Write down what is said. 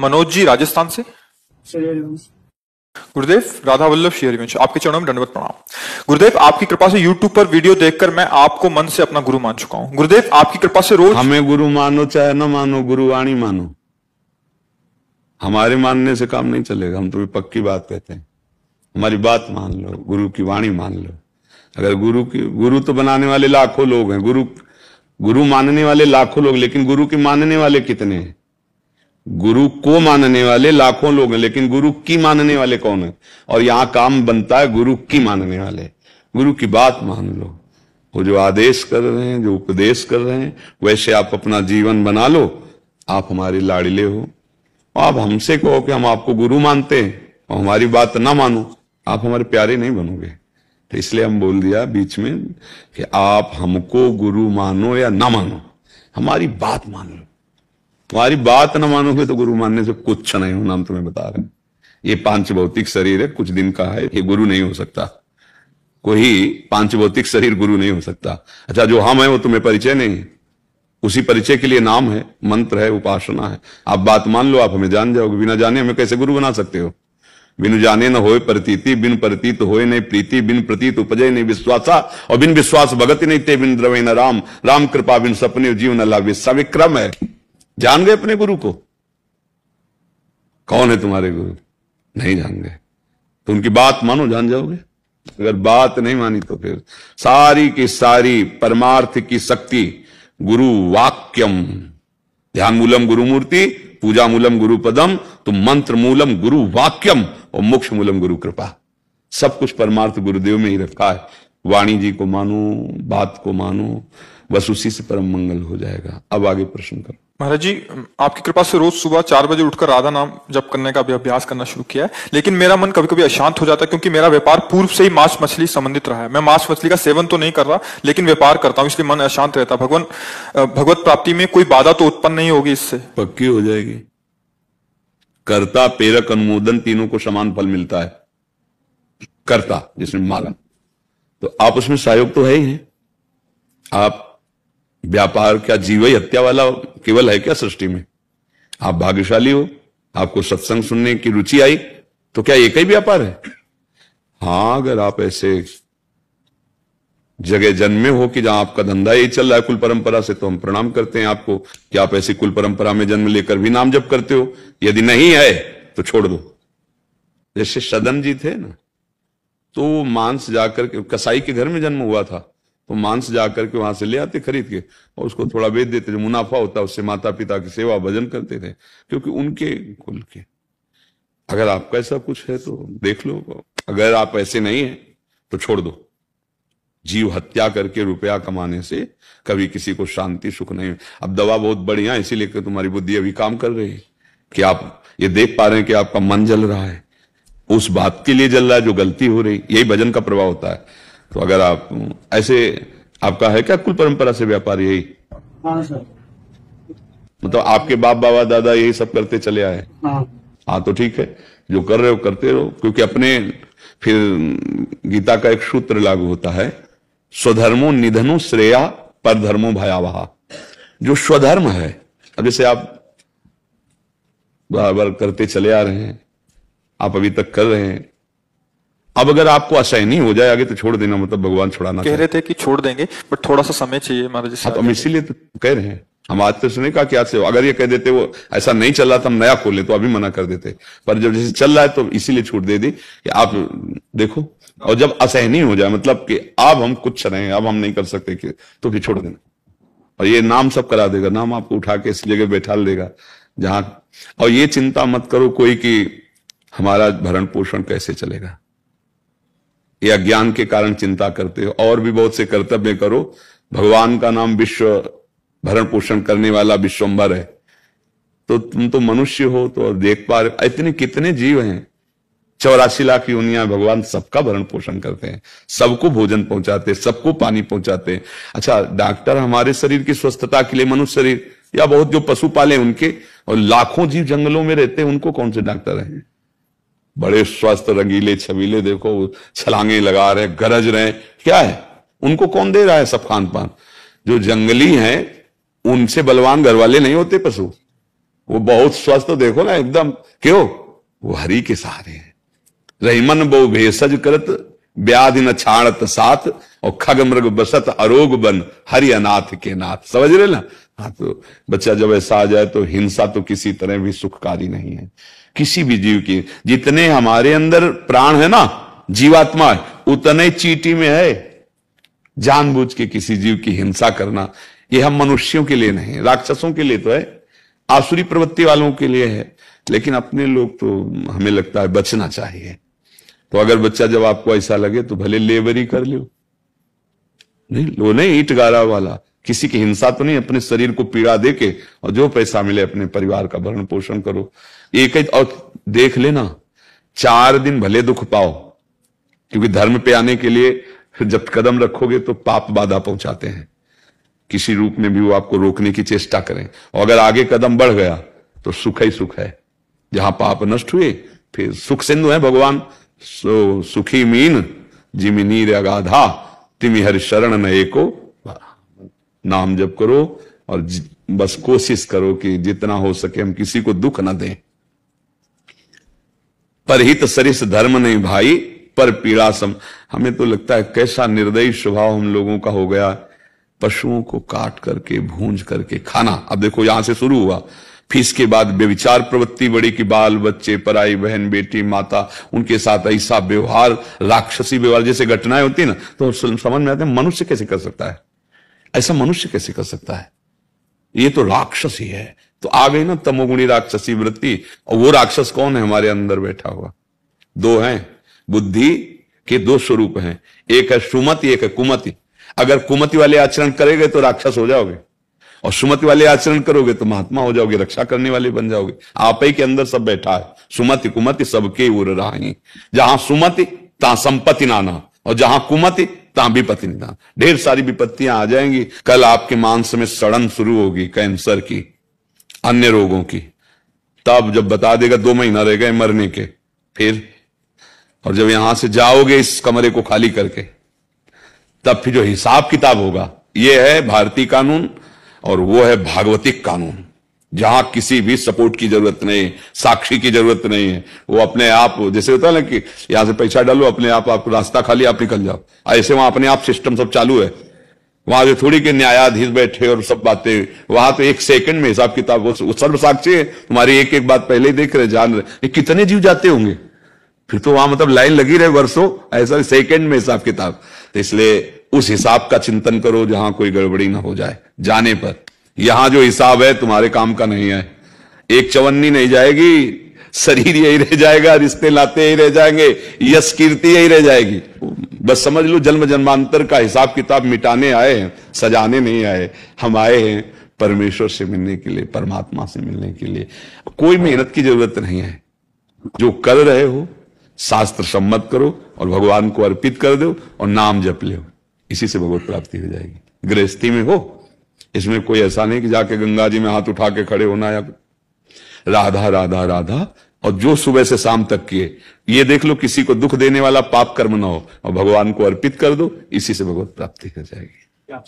मनोज जी राजस्थान से गुरुदेव राधा वल्लभ शेयर आपके चरणों में दंडवत प्रणाम गुरुदेव आपकी कृपा से YouTube पर वीडियो देखकर मैं आपको मन से अपना गुरु मान चुका हूँ गुरुदेव आपकी कृपा से रोज हमें गुरु मानो चाहे न मानो गुरुवाणी मानो हमारे मानने से काम नहीं चलेगा हम तो पक्की बात कहते हैं हमारी बात मान लो गुरु की वाणी मान लो अगर गुरु की गुरु तो बनाने वाले लाखों लोग हैं गुरु गुरु मानने वाले लाखों लोग लेकिन गुरु के मानने वाले कितने हैं गुरु को मानने वाले लाखों लोग हैं लेकिन गुरु की मानने वाले कौन है और यहां काम बनता है गुरु की मानने वाले गुरु की बात मान लो वो जो आदेश कर रहे हैं जो उपदेश कर रहे हैं वैसे आप अपना जीवन बना लो आप हमारे लाड़िले हो आप हमसे कहो कि हम आपको गुरु मानते हैं और हमारी बात ना मानो आप हमारे प्यारे नहीं बनोगे तो इसलिए हम बोल दिया बीच में कि आप हमको गुरु मानो या ना मानो हमारी बात मान लो तुम्हारी बात ना मानोगे तो गुरु मानने से कुछ नहीं हो नाम तुम्हें बता रहे ये पांच भौतिक शरीर है कुछ दिन का है ये गुरु नहीं हो सकता कोई पांच भौतिक शरीर गुरु नहीं हो सकता अच्छा जो हम है वो तुम्हें परिचय नहीं उसी परिचय के लिए नाम है मंत्र है उपासना है आप बात मान लो आप हमें जान जाओगे बिना जाने हमें कैसे गुरु बना सकते हो बिनु जाने न होए प्रतीति बिन प्रतीत होए नहीं प्रीति बिन प्रतीत उपजय नहीं विश्वासा और बिन विश्वास भगत नहीं ते बिन द्रवे न राम राम कृपा बिन सपने जीवन अल्लाह विश्व विक्रम है जान गए अपने गुरु को कौन है तुम्हारे गुरु नहीं जान गए तो उनकी बात मानो जान जाओगे अगर बात नहीं मानी तो फिर सारी की सारी परमार्थ की शक्ति गुरु वाक्यम ध्यान मूलम गुरु मूर्ति पूजा मूलम गुरु पदम तो मंत्र मूलम गुरु वाक्यम और मोक्ष मूलम गुरु कृपा सब कुछ परमार्थ गुरुदेव में ही रखा है वाणी जी को मानो बात को मानो बस उसी से परम मंगल हो जाएगा अब आगे प्रश्न करो महाराज जी आपकी कृपा से रोज सुबह चार बजे उठकर राधा नाम जप करने का भी अभ्यास करना शुरू किया है लेकिन मेरा मन कभी कभी अशांत हो जाता है क्योंकि मेरा व्यापार पूर्व से ही मांस मछली संबंधित रहा है मैं मांस मछली का सेवन तो नहीं कर रहा लेकिन व्यापार करता हूँ इसलिए मन अशांत रहता है भगवान भगवत प्राप्ति में कोई बाधा तो उत्पन्न नहीं होगी इससे पक्की हो जाएगी करता प्रेरक अनुमोदन तीनों को समान फल मिलता है करता जिसमें माला तो आप उसमें सहयोग तो है ही है आप व्यापार क्या जीव ही हत्या वाला केवल है क्या सृष्टि में आप भाग्यशाली हो आपको सत्संग सुनने की रुचि आई तो क्या एक ही व्यापार है हाँ अगर आप ऐसे जगह जन्मे हो कि जहां आपका धंधा यही चल रहा है कुल परंपरा से तो हम प्रणाम करते हैं आपको कि आप ऐसी कुल परंपरा में जन्म लेकर भी नाम जप करते हो यदि नहीं है तो छोड़ दो जैसे सदन जी थे ना तो वो मांस जाकर के कसाई के घर में जन्म हुआ था तो मांस जाकर के वहां से ले आते खरीद के और उसको थोड़ा बेच देते जो मुनाफा होता उससे माता पिता की सेवा भजन करते थे क्योंकि उनके कुल के अगर आपका ऐसा कुछ है तो देख लो अगर आप ऐसे नहीं है तो छोड़ दो जीव हत्या करके रुपया कमाने से कभी किसी को शांति सुख नहीं अब दवा बहुत बढ़िया इसीलिए तुम्हारी बुद्धि अभी काम कर रही है कि आप ये देख पा रहे हैं कि आपका मन जल रहा है उस बात के लिए जल रहा है जो गलती हो रही यही भजन का प्रभाव होता है तो अगर आप ऐसे आपका है क्या कुल परंपरा से व्यापार यही हाँ, मतलब आपके बाप बाबा दादा यही सब करते चले आए हाँ।, हाँ तो ठीक है जो कर रहे हो करते रहो क्योंकि अपने फिर गीता का एक सूत्र लागू होता है स्वधर्मो निधनो श्रेया पर धर्मो भयावह जो स्वधर्म है अब जैसे आप बार बार करते चले आ रहे हैं आप अभी तक कर रहे हैं अब अगर आपको असहनी हो जाए आगे तो छोड़ देना मतलब भगवान छोड़ाना कह रहे थे कि छोड़ देंगे बट थोड़ा सा समय चाहिए महाराज जी हाँ, तो हम इसीलिए तो कह रहे हैं हम आज तो सुने का क्या से अगर ये कह देते वो ऐसा नहीं चल रहा था हम नया खोले तो अभी मना कर देते पर जब जैसे चल रहा है तो इसीलिए छूट दे दी कि आप देखो और जब असहनी हो जाए मतलब कि अब हम कुछ रहे अब हम नहीं कर सकते कि, तो फिर छोड़ देना और ये नाम सब करा देगा नाम आपको उठा के इस जगह बैठा लेगा जहां और ये चिंता मत करो कोई की हमारा भरण पोषण कैसे चलेगा ये अज्ञान के कारण चिंता करते हो और भी बहुत से कर्तव्य करो भगवान का नाम विश्व भरण पोषण करने वाला विश्वम्भर है तो तुम तो मनुष्य हो तो देख पा रहे इतने कितने जीव हैं चौरासी लाख योनिया भगवान सबका भरण पोषण करते हैं सबको भोजन पहुंचाते हैं सबको पानी पहुंचाते हैं अच्छा डॉक्टर हमारे शरीर की स्वस्थता के लिए मनुष्य शरीर या बहुत जो पशु पाले उनके और लाखों जीव जंगलों में रहते हैं उनको कौन से डॉक्टर हैं बड़े स्वस्थ रंगीले छबीले देखो छलांगे लगा रहे गरज रहे क्या है उनको कौन दे रहा है सब खान पान जो जंगली हैं उनसे बलवान घर वाले नहीं होते पशु वो बहुत स्वस्थ देखो ना एकदम क्यों वो हरी के सहारे हैं रहीमन बहु भेषज करत व्याधि न छाणत साथ और खग मृग बसत अरोग बन हरि अनाथ के नाथ समझ रहे ना हाँ तो बच्चा जब ऐसा आ जाए तो हिंसा तो किसी तरह भी सुखकारी नहीं है किसी भी जीव की जितने हमारे अंदर प्राण है ना जीवात्मा है, उतने चीटी में है जानबूझ के किसी जीव की हिंसा करना यह हम मनुष्यों के लिए नहीं राक्षसों के लिए तो है आसुरी प्रवृत्ति वालों के लिए है लेकिन अपने लोग तो हमें लगता है बचना चाहिए तो अगर बच्चा जब आपको ऐसा लगे तो भले लेबर ही कर लो नहीं लो नहीं ईट गारा वाला किसी की हिंसा तो नहीं अपने शरीर को पीड़ा दे के और जो पैसा मिले अपने परिवार का भरण पोषण करो एक और देख लेना चार दिन भले दुख पाओ क्योंकि धर्म पे आने के लिए जब कदम रखोगे तो पाप बाधा पहुंचाते हैं किसी रूप में भी वो आपको रोकने की चेष्टा करें और अगर आगे कदम बढ़ गया तो सुख ही सुख है जहां पाप नष्ट हुए फिर सुख सिंधु है भगवान सो सुखी मीन जिमिनीर अगाधा तिमि शरण नए को नाम जप करो और बस कोशिश करो कि जितना हो सके हम किसी को दुख न दें हित सरिस धर्म नहीं भाई पर पीड़ा सम हमें तो लगता है कैसा निर्दयी स्वभाव हम लोगों का हो गया पशुओं को काट करके भूंज करके खाना अब देखो यहां से शुरू हुआ फिर इसके बाद व्यविचार प्रवृत्ति बड़ी कि बाल बच्चे पराई बहन बेटी माता उनके साथ ऐसा व्यवहार राक्षसी व्यवहार जैसे घटनाएं होती ना तो समझ में आते हैं मनुष्य कैसे कर सकता है ऐसा मनुष्य कैसे कर सकता है ये तो राक्षस ही है तो आ गई ना तमोगुणी राक्षसी वृत्ति और वो राक्षस कौन है हमारे अंदर बैठा हुआ दो हैं बुद्धि के दो स्वरूप हैं एक है सुमति एक है कुमति अगर कुमति वाले आचरण करेंगे तो राक्षस हो जाओगे और सुमति वाले आचरण करोगे तो महात्मा हो जाओगे रक्षा करने वाले बन जाओगे आप ही के अंदर सब बैठा है सुमति कुमति सबके उर राही जहां सुमति तहां संपत्ति नाना और जहां कुमति तहां विपत्ति नाना ढेर सारी विपत्तियां आ जाएंगी कल आपके मांस में सड़न शुरू होगी कैंसर की अन्य रोगों की तब जब बता देगा दो महीना रह गए मरने के फिर और जब यहां से जाओगे इस कमरे को खाली करके तब फिर जो हिसाब किताब होगा यह है भारतीय कानून और वो है भागवतिक कानून जहां किसी भी सपोर्ट की जरूरत नहीं साक्षी की जरूरत नहीं है वो अपने आप जैसे होता है ना कि यहां से पैसा डालो अपने आप आपको रास्ता खाली आप निकल जाओ ऐसे वहां अपने आप सिस्टम सब चालू है वहां जो थोड़ी के न्यायाधीश बैठे और सब बातें वहां तो एक सेकंड में हिसाब किताब वो साक्षी है तुम्हारी एक एक बात पहले ही देख रहे जान रहे कितने जीव जाते होंगे फिर तो वहां मतलब लाइन लगी रहे वर्षों ऐसा सेकेंड में हिसाब किताब तो इसलिए उस हिसाब का चिंतन करो जहां कोई गड़बड़ी ना हो जाए जाने पर यहां जो हिसाब है तुम्हारे काम का नहीं है एक चवन्नी नहीं जाएगी शरीर यही रह जाएगा रिश्ते लाते यही रह जाएंगे यश कीर्ति यही रह जाएगी बस समझ लो जन्म जन्मांतर का हिसाब किताब मिटाने आए हैं सजाने नहीं आए हम आए हैं परमेश्वर से मिलने के लिए परमात्मा से मिलने के लिए कोई मेहनत की जरूरत नहीं है जो कर रहे हो शास्त्र सम्मत करो और भगवान को अर्पित कर दो और नाम जप लो इसी से भगवत प्राप्ति हो जाएगी गृहस्थी में हो इसमें कोई ऐसा नहीं कि जाके गंगा जी में हाथ उठा के खड़े होना या राधा राधा राधा और जो सुबह से शाम तक किए ये देख लो किसी को दुख देने वाला पाप कर्म ना हो और भगवान को अर्पित कर दो इसी से भगवत प्राप्ति हो जाएगी